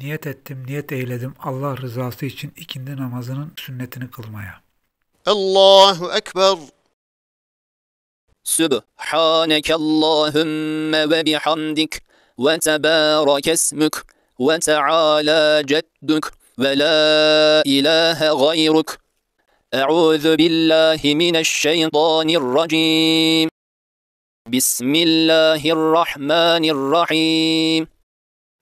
niyet ettim, niyet eyledim Allah rızası için ikindi namazının sünnetini kılmaya. Allahu Ekber. Sübhaneke Allahümme ve bihamdik ve tebârek esmük ve teâlâ ceddük ve la ilahe gayruk. Euzu billahi mineşşeytanirracim. Bismillahirrahmanirrahim.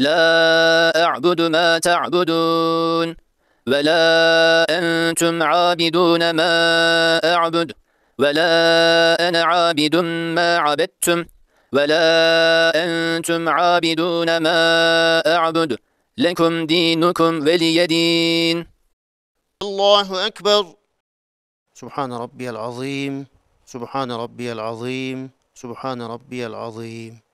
لا أعبد ما تعبدون ولا أنتم عابدون ما أعبد ولا أنا عابد ما عبدتم ولا أنتم عابدون ما أعبد لكم دينكم ولي دين الله أكبر سبحان ربي العظيم سبحان ربي العظيم سبحان ربي العظيم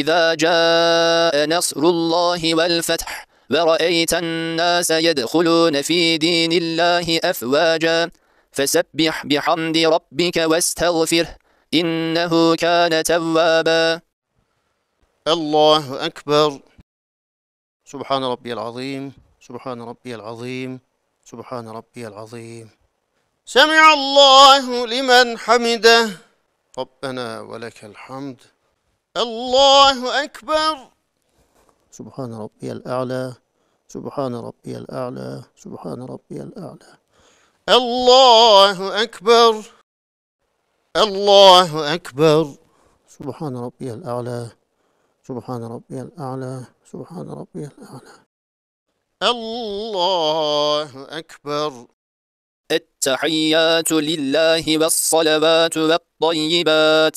إذا جاء نصر الله والفتح ورأيت الناس يدخلون في دين الله أفواجا فسبح بحمد ربك واستغفره إنه كان توابا الله أكبر سبحان ربي العظيم سبحان ربي العظيم سبحان ربي العظيم سمع الله لمن حمده ربنا ولك الحمد الله أكبر سبحان ربي الأعلى سبحان ربي الأعلى سبحان ربي الأعلى الله أكبر الله أكبر سبحان ربي الأعلى سبحان ربي الأعلى سبحان ربي الأعلى الله أكبر التحيات لله والصلوات والطيبات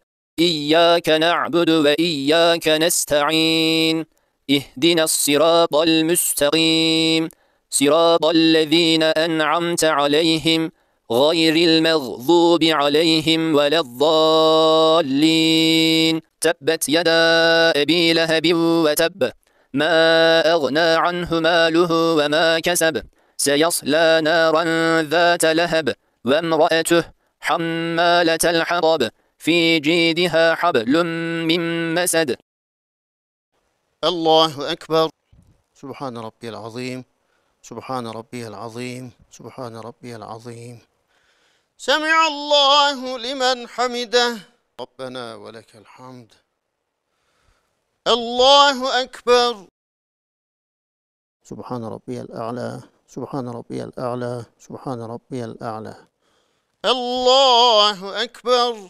إياك نعبد وإياك نستعين اهدنا الصراط المستقيم صراط الذين أنعمت عليهم غير المغضوب عليهم ولا الضالين تبت يدا أبي لهب وتب ما أغنى عنه ماله وما كسب سيصلى نارا ذات لهب وامرأته حمالة الحطب في جيدها حبل من مسد الله أكبر سبحان ربي العظيم سبحان ربي العظيم سبحان ربي العظيم سمع الله لمن حمده ربنا ولك الحمد الله أكبر سبحان ربي الأعلى سبحان ربي الأعلى سبحان ربي الأعلى الله أكبر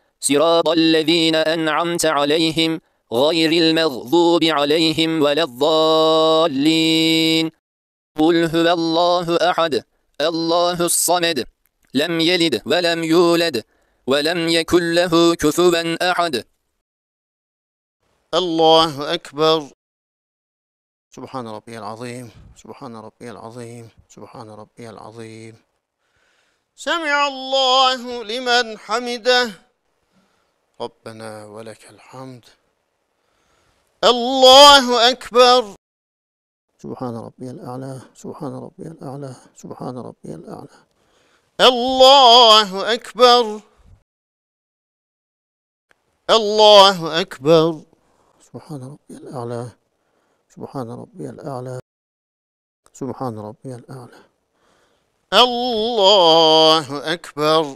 صراط الذين أنعمت عليهم غير المغضوب عليهم ولا الضالين قل هو الله أحد الله الصمد لم يلد ولم يولد ولم يكن له كفوا أحد الله أكبر سبحان ربي العظيم سبحان ربي العظيم سبحان ربي العظيم سمع الله لمن حمده ربنا ولك الحمد الله أكبر سبحان ربي الأعلى سبحان ربي الأعلى سبحان ربي الأعلى الله أكبر الله أكبر سبحان ربي الأعلى سبحان ربي الأعلى سبحان ربي الأعلى الله أكبر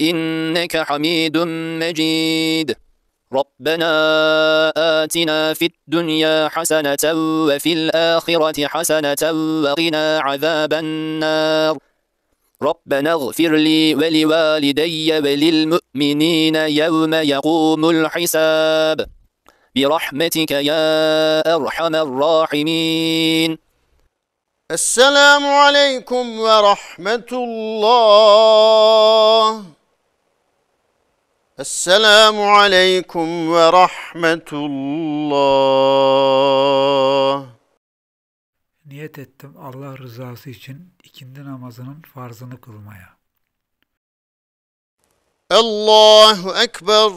إنك حميد مجيد ربنا آتنا في الدنيا حسنة وفي الآخرة حسنة وقنا عذاب النار ربنا اغفر لي ولوالدي وللمؤمنين يوم يقوم الحساب برحمتك يا أرحم الراحمين السلام عليكم ورحمة الله Esselamu aleyküm ve rahmetullah. Niyet ettim Allah rızası için ikindi namazının farzını kılmaya. Allahu Ekber.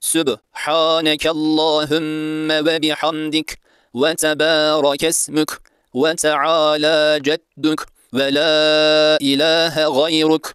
Sübhaneke Allahümme ve bihamdik ve tebârek esmük ve teâlâ ceddük ve la ilahe gayruk.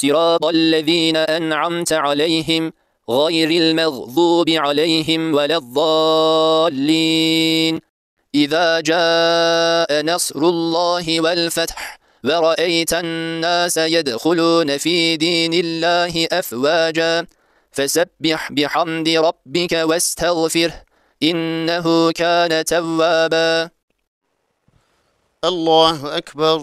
صراط الذين أنعمت عليهم غير المغضوب عليهم ولا الضالين إذا جاء نصر الله والفتح ورأيت الناس يدخلون في دين الله أفواجا فسبح بحمد ربك واستغفره إنه كان توابا الله أكبر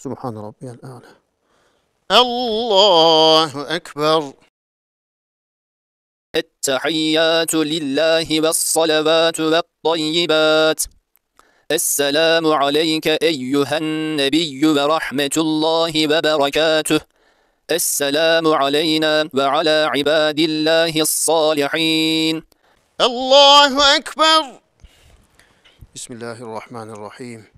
سبحان ربي الأعلى الله أكبر التحيات لله والصلوات والطيبات السلام عليك أيها النبي ورحمة الله وبركاته السلام علينا وعلى عباد الله الصالحين الله أكبر بسم الله الرحمن الرحيم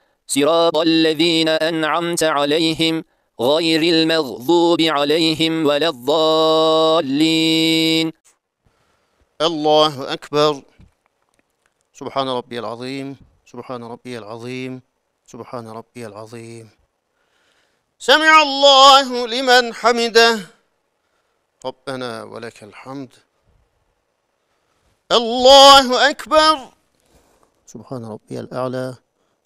صراط الذين أنعمت عليهم غير المغضوب عليهم ولا الضالين الله أكبر سبحان ربي العظيم سبحان ربي العظيم سبحان ربي العظيم سمع الله لمن حمده ربنا ولك الحمد الله أكبر سبحان ربي الأعلى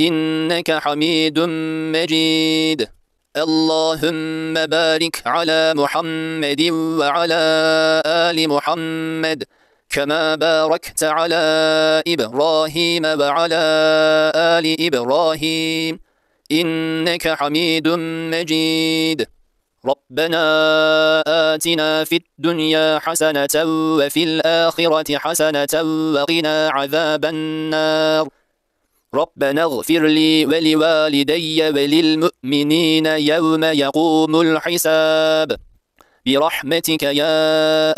إنك حميد مجيد اللهم بارك على محمد وعلى آل محمد كما باركت على إبراهيم وعلى آل إبراهيم إنك حميد مجيد ربنا آتنا في الدنيا حسنة وفي الآخرة حسنة وقنا عذاب النار ربنا اغفر لي ولوالدي وللمؤمنين يوم يقوم الحساب برحمتك يا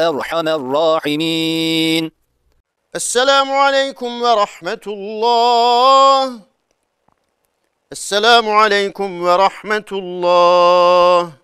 أرحم الراحمين السلام عليكم ورحمة الله السلام عليكم ورحمة الله